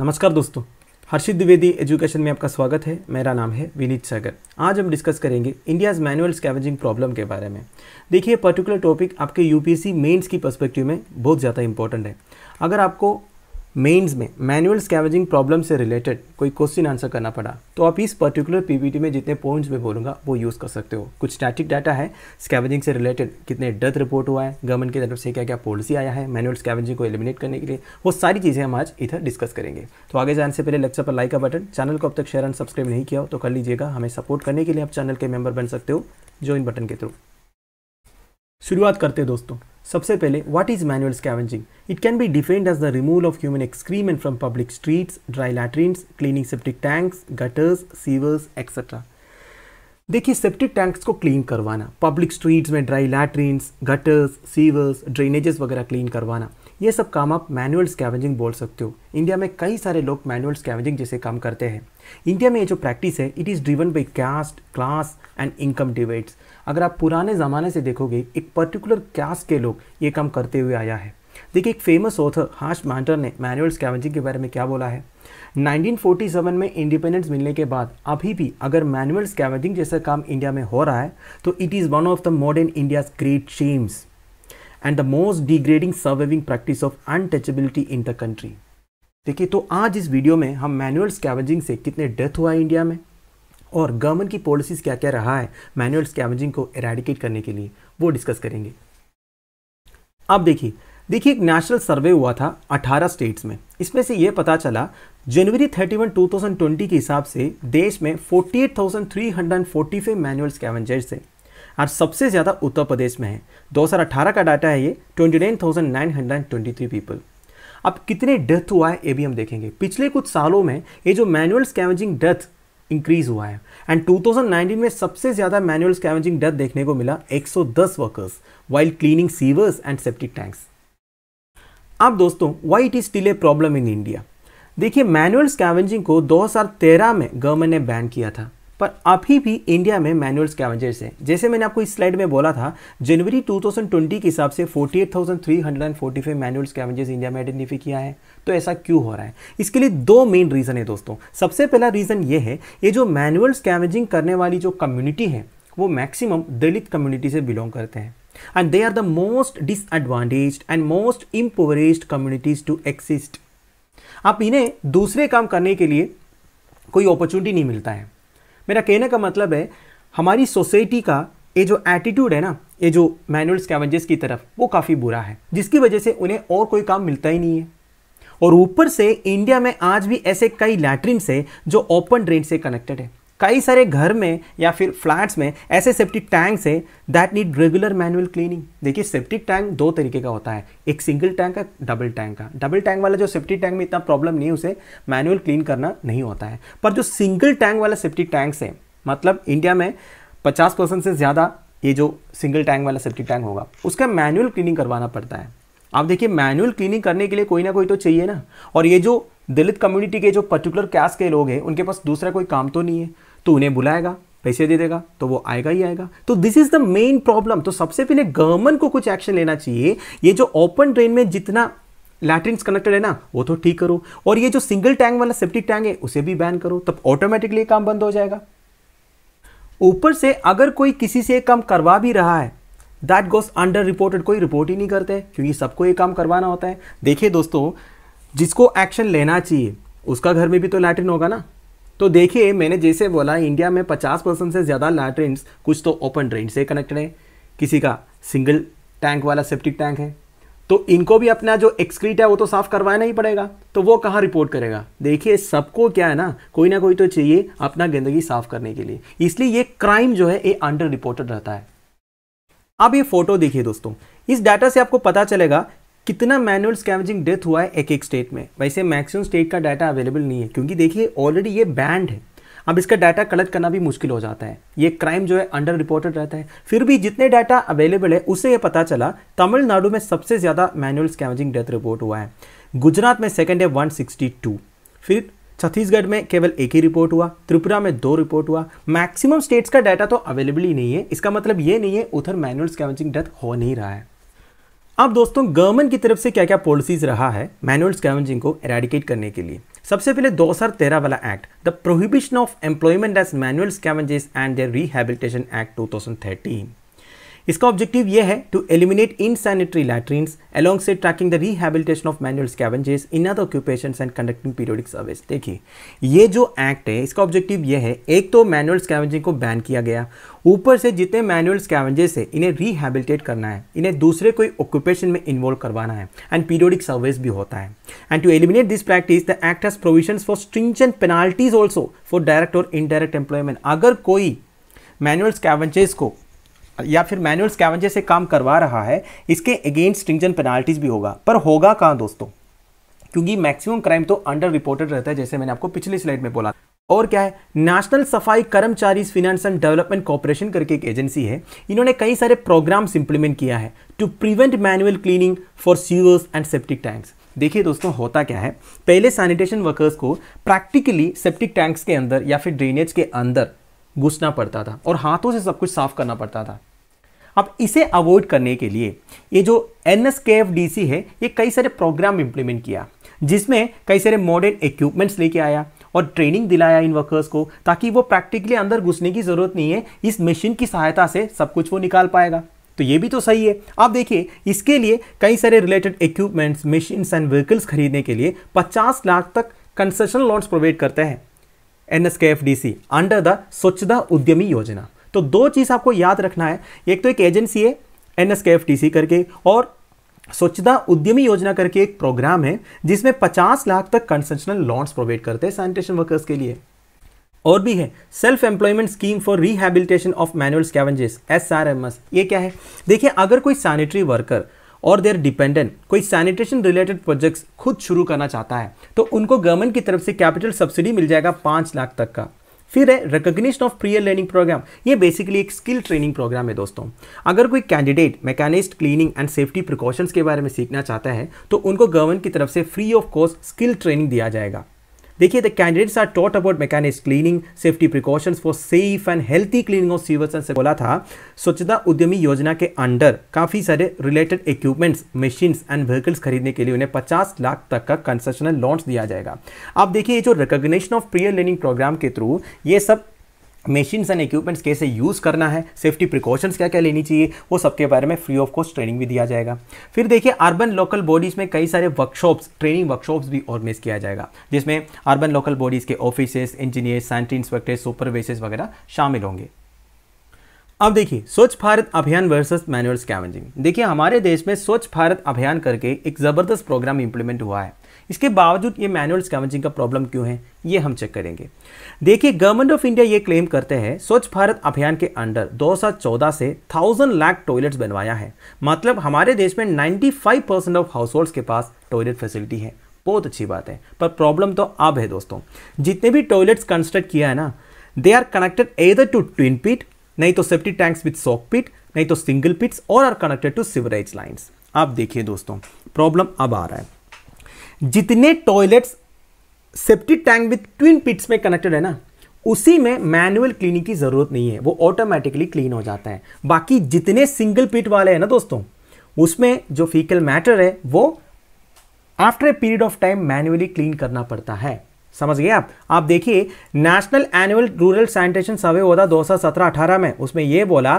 नमस्कार दोस्तों हर्षित द्विवेदी एजुकेशन में आपका स्वागत है मेरा नाम है विनीत सागर आज हम डिस्कस करेंगे इंडियाज मैनुअल स्कैवेजिंग प्रॉब्लम के बारे में देखिए पर्टिकुलर टॉपिक आपके यूपीएससी मेंस की पर्सपेक्टिव में बहुत ज़्यादा इंपॉर्टेंट है अगर आपको मेंस में मैनुअल स्कैवेजिंग प्रॉब्लम से रिलेटेड कोई क्वेश्चन आंसर करना पड़ा तो आप इस पर्टिकुलर पीपीटी में जितने पॉइंट्स में बोलूंगा वो यूज़ कर सकते हो कुछ स्टैटिक डाटा है स्कैवेजिंग से रिलेटेड कितने डेथ रिपोर्ट हुआ है गवर्नमेंट की तरफ से क्या क्या पॉलिसी आया है मैनुअल स्कैवेजिंग को एलिमिनेट करने के लिए वो सारी चीज़ें हम आज इधर डिस्कस करेंगे तो आगे जाने से पहले लेक्चर पर लाइक का बटन चैनल को अब तक शेयर एंड सब्सक्राइब नहीं किया हो तो कर लीजिएगा हमें सपोर्ट करने के लिए आप चैनल के मेम्बर बन सकते हो ज्वाइन बटन के थ्रू शुरुआत करते हैं दोस्तों सबसे पहले what is manual scavenging it can be defined as the removal of human excrement from public streets dry latrines cleaning septic tanks gutters sewers etcetera देखिए सेप्टिक टैंक्स को क्लीन करवाना पब्लिक स्ट्रीट्स में dry latrines gutters sewers drainages वगैरह clean करवाना ये सब काम आप मैनुअल स्कैवेंजिंग बोल सकते हो इंडिया में कई सारे लोग मैनुअल स्कैवेंजिंग जैसे काम करते हैं इंडिया में ये जो प्रैक्टिस है it is driven by caste class and income debates अगर आप पुराने ज़माने से देखोगे एक पर्टिकुलर कास्ट के लोग ये काम करते हुए आया है देखिए एक फेमस ऑथर हार्श मैंटर ने मैनुअल स्कैवेंजिंग के बारे में क्या बोला है 1947 में इंडिपेंडेंस मिलने के बाद अभी भी अगर मैनुअल स्कैवेंजिंग जैसा काम इंडिया में हो रहा है तो it is one of the modern India's great shames and the most degrading surviving practice of untouchability in the country देखिए तो आज इस वीडियो में हम मैनुअल स्कैवेंजिंग से कितने डेथ हुआ है इंडिया में और गवर्नमेंट की पॉलिसीज़ क्या क्या रहा है मैनुअल स्कैवेंजिंग को एराडिकेट करने के लिए वो डिस्कस करेंगे अब देखिए देखिए एक नेशनल सर्वे हुआ था 18 स्टेट्स में इसमें से ये पता चला जनवरी 31 2020 के हिसाब से देश में 48,345 मैनुअल स्कैवेंजर्स हैं और सबसे ज़्यादा उत्तर प्रदेश में है 2018 का डाटा है ये 29,923 पीपल अब कितने डेथ हुआ है ये भी हम देखेंगे पिछले कुछ सालों में ये जो मैनुअल स्कैमेजिंग डेथ इंक्रीज हुआ है एंड 2019 में सबसे ज़्यादा मैनुअल स्कैमेजिंग डेथ देखने को मिला 110 workers while cleaning sewers and septic tanks अब दोस्तों why it is still a problem in India देखिए मैनुअल स्कैवेंजिंग को 2013 में गवर्नमेंट ने बैन किया था पर अभी भी इंडिया में मैनुअल स्कैवेंजर्स हैं जैसे मैंने आपको इस स्लाइड में बोला था जनवरी 2020 के हिसाब से 48,345 मैनुअल स्कैवेंजर्स इंडिया में आइडेंटिफाई किया है तो ऐसा क्यों हो रहा है इसके लिए दो मेन रीज़न है दोस्तों सबसे पहला रीज़न ये है ये जो मैनुअल स्कैवेंजिंग करने वाली जो कम्युनिटी है वो मैक्सिमम दलित कम्युनिटी से बिलोंग करते हैं and they are the most disadvantage and most impoverished communities to exist आप इन्हें दूसरे काम करने के लिए कोई अपॉर्चुनिटी नहीं मिलता है मेरा कहने का मतलब है हमारी सोसाइटी का ये जो एटीट्यूड है ना ये जो मैनुअल स्कैवेंजेस की तरफ वो काफ़ी बुरा है जिसकी वजह से उन्हें और कोई काम मिलता ही नहीं है और ऊपर से इंडिया में आज भी ऐसे कई लैटरिन्स है जो ओपन ड्रेन से कनेक्टेड है कई सारे घर में या फिर फ्लैट्स में ऐसे सेप्टिक टैंक्स है that need regular manual cleaning देखिए सेप्टिक टैंक दो तरीके का होता है एक सिंगल टैंक का डबल टैंक का डबल टैंक वाला जो सेप्टिक टैंक में इतना प्रॉब्लम नहीं उसे मैनुअल क्लीन करना नहीं होता है पर जो सिंगल टैंक वाला सेप्टिक टैंक्स है मतलब इंडिया में पचास परसेंट से ज़्यादा ये जो सिंगल टैंक वाला सेप्टिक टैंक होगा उसका मैनुअल क्लीनिंग करवाना पड़ता है आप देखिए मैनुअल क्लीनिंग करने के लिए कोई ना कोई तो चाहिए ना और ये जो दलित कम्युनिटी के जो पर्टिकुलर कैस्ट के लोग हैं उनके पास दूसरा कोई काम तो नहीं है तो उन्हें बुलाएगा पैसे दे देगा तो वो आएगा ही आएगा तो this is the main problem तो सबसे पहले गवर्नमेंट को कुछ एक्शन लेना चाहिए ये जो ओपन ड्रेन में जितना लैटरिन कनेक्टेड है ना वो तो ठीक करो और ये जो सिंगल टैंक वाला सेप्टिक टैंक है उसे भी बैन करो तब ऑटोमेटिकली काम बंद हो जाएगा ऊपर से अगर कोई किसी से काम करवा भी रहा है दैट गोस अंडर रिपोर्टेड कोई रिपोर्ट ही नहीं करते क्योंकि सबको ये काम करवाना होता है देखिए दोस्तों जिसको एक्शन लेना चाहिए उसका घर में भी तो लैटरिन होगा ना तो देखिए मैंने जैसे बोला इंडिया में 50 परसेंट से ज़्यादा लैट्रिन्स कुछ तो ओपन ड्रेन से कनेक्टेड है किसी का सिंगल टैंक वाला सेप्टिक टैंक है तो इनको भी अपना जो एक्सक्रीट है वो तो साफ करवाना ही पड़ेगा तो वो कहाँ रिपोर्ट करेगा देखिए सबको क्या है ना कोई ना कोई तो चाहिए अपना गंदगी साफ करने के लिए इसलिए ये क्राइम जो है ये अंडर रिपोर्टेड रहता है अब ये फोटो देखिए दोस्तों इस डाटा से आपको पता चलेगा कितना मैनुअल स्कैमेजिंग डेथ हुआ है एक एक स्टेट में वैसे मैक्सिमम स्टेट का डाटा अवेलेबल नहीं है क्योंकि देखिए ऑलरेडी ये बैंड है अब इसका डाटा कलेक्ट करना भी मुश्किल हो जाता है ये क्राइम जो है अंडर रिपोर्टेड रहता है फिर भी जितने डाटा अवेलेबल है उससे ये पता चला तमिलनाडु में सबसे ज़्यादा मैनुअल स्कैमेजिंग डेथ रिपोर्ट हुआ है गुजरात में सेकेंड है वन फिर छत्तीसगढ़ में केवल एक ही रिपोर्ट हुआ त्रिपुरा में दो रिपोर्ट हुआ मैक्सिमम स्टेट्स का डाटा तो अवेलेबल ही नहीं है इसका मतलब ये नहीं है उधर मैनुअल स्कैमेजिंग डेथ हो नहीं रहा है अब दोस्तों गवर्नमेंट की तरफ से क्या क्या पॉलिसीज रहा है मैनुअल स्कैवेंजिंग को एराडिकेट करने के लिए सबसे पहले 2013 वाला act the prohibition of employment as manual scavengers and their rehabilitation act 2013 इसका ऑब्जेक्टिव यह है to eliminate insanitary latrines along से tracking the rehabilitation of manual scavengers in other occupation and conducting periodic service देखिए ये जो act है इसका objective यह है एक तो मैनुअल स्कैवेंजिंग को बैन किया गया ऊपर से जितने मैनुअल स्कैवेंजेस है इन्हें रिहेबिलिटेट करना है इन्हें दूसरे कोई ऑक्यूपेशन में इन्वॉल्व करवाना है एंड पीरियोडिक सर्विस भी होता है and to eliminate this practice the act has provision for stringent penalties also for direct और इनडायरेक्ट एम्प्लॉयमेंट अगर कोई मैनुअल स्कैवेंजेस को या फिर मैनुअल स्कैवेंजर से काम करवा रहा है इसके अगेंस्ट स्ट्रिंजन पेनाल्टीज भी होगा पर होगा कहाँ दोस्तों क्योंकि मैक्सिमम क्राइम तो अंडर रिपोर्टेड रहता है जैसे मैंने आपको पिछली स्लाइड में बोला और क्या है नेशनल सफाई कर्मचारी फिनेंस एंड डेवलपमेंट कॉपरेशन करके एक एजेंसी है इन्होंने कई सारे प्रोग्राम्स इंप्लीमेंट किया है to prevent manual cleaning for sewers and septic tanks देखिए दोस्तों होता क्या है पहले सैनिटेशन वर्कर्स को प्रैक्टिकली सेप्टिक टैंक्स के अंदर या फिर ड्रेनेज के अंदर घुसना पड़ता था और हाथों से सब कुछ साफ करना पड़ता था अब इसे अवॉइड करने के लिए ये जो N S K F D C है ये कई सारे प्रोग्राम इम्प्लीमेंट किया जिसमें कई सारे मॉडर्न इक्विपमेंट्स लेके आया और ट्रेनिंग दिलाया इन वर्कर्स को ताकि वो प्रैक्टिकली अंदर घुसने की ज़रूरत नहीं है इस मशीन की सहायता से सब कुछ वो निकाल पाएगा तो ये भी तो सही है आप देखिए इसके लिए कई सारे related equipments machines and vehicles खरीदने के लिए 50 लाख तक कंसेशन लोन्स प्रोवाइड करते हैं एन अंडर द स्वच्छता उद्यमी योजना तो दो चीज़ आपको याद रखना है एक तो एक एजेंसी है एन करके और स्वच्छता उद्यमी योजना करके एक प्रोग्राम है जिसमें 50 लाख तक कंसेशनल लॉन्स प्रोवाइड करते हैं सैनिटेशन वर्कर्स के लिए और भी है self employment scheme for rehabilitation of manual scavengers S R M S ये क्या है देखिए अगर कोई सैनिटरी वर्कर और देयर डिपेंडेंट कोई सैनिटेशन रिलेटेड प्रोजेक्ट्स खुद शुरू करना चाहता है तो उनको गवर्नमेंट की तरफ से कैपिटल सब्सिडी मिल जाएगा पाँच लाख तक का फिर है recognition of prior learning programme ये बेसिकली एक स्किल ट्रेनिंग प्रोग्राम है दोस्तों अगर कोई candidate mechanised cleaning and safety precautions के बारे में सीखना चाहता है तो उनको गवर्नमेंट की तरफ से free of cost skill training दिया जाएगा देखिए the candidates are taught about मैकेनिक्स cleaning safety precautions for safe and healthy cleaning of sewers से बोला था स्वच्छता उद्यमी योजना के अंडर काफ़ी सारे related equipments machines and vehicles खरीदने के लिए उन्हें पचास लाख तक का कंसेशनल लॉन्च दिया जाएगा आप देखिए जो recognition of prior learning programme के थ्रू ये सब मशीन्स एंड इक्विपमेंट्स कैसे यूज़ करना है सेफ्टी प्रिकॉशंस क्या क्या लेनी चाहिए वो सबके बारे में फ्री ऑफ कॉस्ट ट्रेनिंग भी दिया जाएगा फिर देखिए अर्बन लोकल बॉडीज़ में कई सारे वर्कशॉप्स ट्रेनिंग वर्कशॉप्स भी ऑर्गेनाइज किया जाएगा जिसमें अर्बन लोकल बॉडीज़ के officers engineers sanitary inspectors supervisors वगैरह शामिल होंगे अब देखिए स्वच्छ भारत अभियान वर्सेस मैनुअल स्कैवेंजिंग देखिए हमारे देश में स्वच्छ भारत अभियान करके एक ज़बरदस्त प्रोग्राम इंप्लीमेंट हुआ है इसके बावजूद ये मैनुअल स्कैवेंजिंग का प्रॉब्लम क्यों है ये हम चेक करेंगे देखिए गवर्नमेंट ऑफ इंडिया ये क्लेम करते हैं स्वच्छ भारत अभियान के अंडर 2014 से थाउजेंड लाख टॉयलेट्स बनवाया है मतलब हमारे देश में 95 परसेंट ऑफ हाउस होल्ड्स के पास टॉयलेट फैसिलिटी है बहुत अच्छी बात है पर प्रॉब्लम तो अब है दोस्तों जितने भी टॉयलेट्स कंस्ट्रक्ट किया है ना they are connected either to twin pit नहीं तो septic tanks with soak pit नहीं तो सिंगल पिट्स और are connected to sewerage lines आप देखिए दोस्तों प्रॉब्लम अब आ रहा है जितने toilets septic tank with twin pits में कनेक्टेड है ना उसी में मैनुअल क्लीनिंग की ज़रूरत नहीं है वो ऑटोमेटिकली क्लीन हो जाता है बाकी जितने सिंगल पिट वाले हैं ना दोस्तों उसमें जो फीकल मैटर है वो after a period of time manually clean करना पड़ता है समझ गए आप देखिए national annual rural sanitation survey होता दो हजार सत्रह अठारह में उसमें यह बोला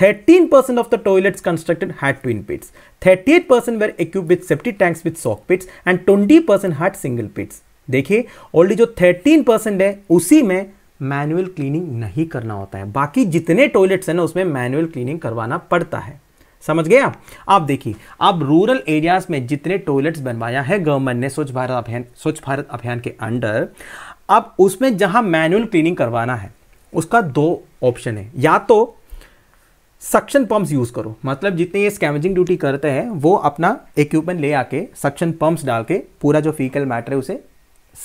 thirteen percent of the toilet constructed had twin pits 38% percent were equip with septic tanks with soak pits and twenty percent had single pits देखिए ऑलरेडी जो थर्टीन परसेंट है उसी में मैनुअल क्लीनिंग नहीं करना होता है बाकी जितने टॉयलेट्स हैं ना उसमें मैनुअल क्लीनिंग करवाना पड़ता है समझ गया आप आप देखिए अब रूरल एरियाज में जितने टॉयलेट्स बनवाया है गवर्नमेंट ने स्वच्छ भारत अभियान स्वच्छ भारत अभियान के अंडर अब उसमें जहां मैनुअल क्लीनिंग करवाना है उसका दो ऑप्शन है या तो सक्शन पंप्स यूज़ करो मतलब जितने ये स्कैमेजिंग ड्यूटी करते हैं वो अपना इक्विपमेंट ले आके सक्शन पंप्स डाल के पूरा जो फीकल मैटर है उसे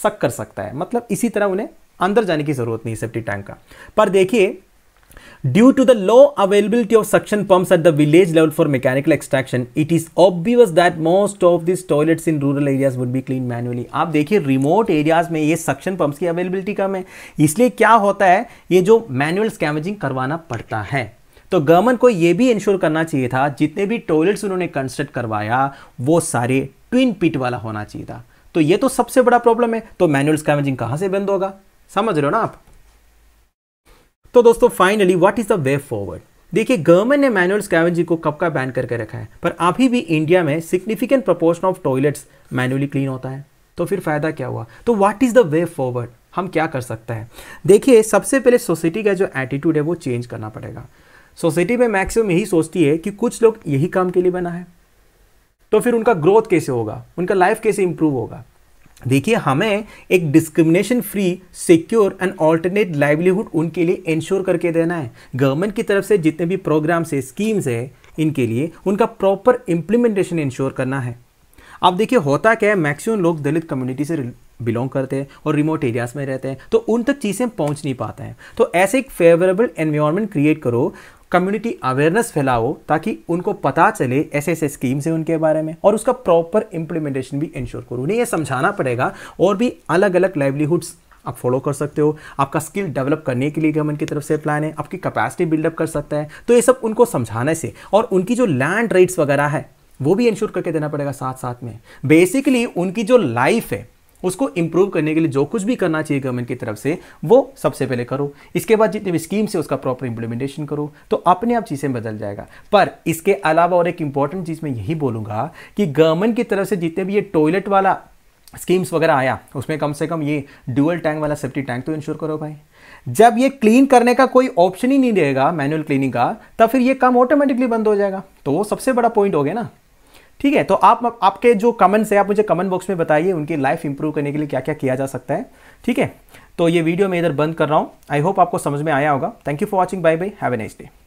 सक कर सकता है मतलब इसी तरह उन्हें अंदर जाने की ज़रूरत नहीं सेफ्टी टैंक का पर देखिए Due to the low availability of suction pumps at the village level for mechanical extraction, it is obvious that most of these toilets in rural areas would be cleaned manually. आप देखिए remote areas में ये suction pumps की availability कम है इसलिए क्या होता है ये जो मैनुअल स्कैमेजिंग करवाना पड़ता है तो गवर्नमेंट को ये भी इंश्योर करना चाहिए था जितने भी टॉयलेट्स उन्होंने कंस्ट्रक्ट करवाया वो सारे ट्विन पिट वाला होना चाहिए था तो ये तो सबसे बड़ा प्रॉब्लम है तो मैनुअल स्कैमेजिंग कहाँ से बंद होगा समझ रहे हो ना आप तो दोस्तों finally what is the way forward देखिए गवर्नमेंट ने मैनुअल स्कैवेंजिंग को कब का बैन करके रखा है पर अभी भी इंडिया में significant proportion of toilets manually clean होता है तो फिर फायदा क्या हुआ तो what is the way forward हम क्या कर सकते हैं देखिए सबसे पहले सोसाइटी का जो एटीट्यूड है वो चेंज करना पड़ेगा सोसाइटी में मैक्सिमम यही सोचती है कि कुछ लोग यही काम के लिए बना है तो फिर उनका ग्रोथ कैसे होगा उनका लाइफ कैसे इंप्रूव होगा देखिए हमें एक discrimination free secure and alternate livelihood उनके लिए इंश्योर करके देना है गवर्नमेंट की तरफ से जितने भी प्रोग्राम्स है स्कीम्स है इनके लिए उनका प्रॉपर इम्प्लीमेंटेशन इंश्योर करना है अब देखिए होता क्या है मैक्सिमम लोग दलित कम्युनिटी से बिलोंग करते हैं और रिमोट एरियाज में रहते हैं तो उन तक चीज़ें पहुंच नहीं पाते हैं तो ऐसे एक फेवरेबल एनवायरनमेंट क्रिएट करो कम्युनिटी अवेयरनेस फैलाओ ताकि उनको पता चले ऐसे ऐसे स्कीम्स हैं उनके बारे में और उसका प्रॉपर इंप्लीमेंटेशन भी इंश्योर करो उन्हें यह समझाना पड़ेगा और भी अलग अलग लाइवलीहुड्स आप फॉलो कर सकते हो आपका स्किल डेवलप करने के लिए गवर्नमेंट की तरफ से प्लान है आपकी कैपेसिटी बिल्डअप कर सकता है तो ये सब उनको समझाने से और उनकी जो लैंड राइट्स वगैरह है वो भी इंश्योर करके देना पड़ेगा साथ साथ में बेसिकली उनकी जो लाइफ है उसको इम्प्रूव करने के लिए जो कुछ भी करना चाहिए गवर्नमेंट की तरफ से वो सबसे पहले करो इसके बाद जितनी भी स्कीम्स है उसका प्रॉपर इंप्लीमेंटेशन करो तो अपने आप चीज़ें बदल जाएगा पर इसके अलावा और एक इंपॉर्टेंट चीज़ मैं यही बोलूँगा कि गवर्नमेंट की तरफ से जितने भी ये टॉयलेट वाला स्कीम्स वगैरह आया उसमें कम से कम ये ड्यूअल टैंक वाला सेफ्टी टैंक तो इंश्योर करो भाई जब ये क्लीन करने का कोई ऑप्शन ही नहीं रहेगा मैनुअल क्लीनिंग का तब फिर ये काम ऑटोमेटिकली बंद हो जाएगा तो वो सबसे बड़ा पॉइंट हो गया ना ठीक है तो आप आपके जो कमेंट्स है आप मुझे कमेंट बॉक्स में बताइए उनकी लाइफ इंप्रूव करने के लिए क्या क्या किया जा सकता है ठीक है तो ये वीडियो मैं इधर बंद कर रहा हूँ आई होप आपको समझ में आया होगा thank you for watching bye bye have a nice day